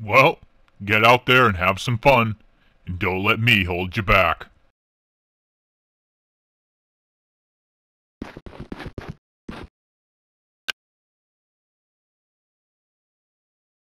Well, get out there and have some fun, and don't let me hold you back.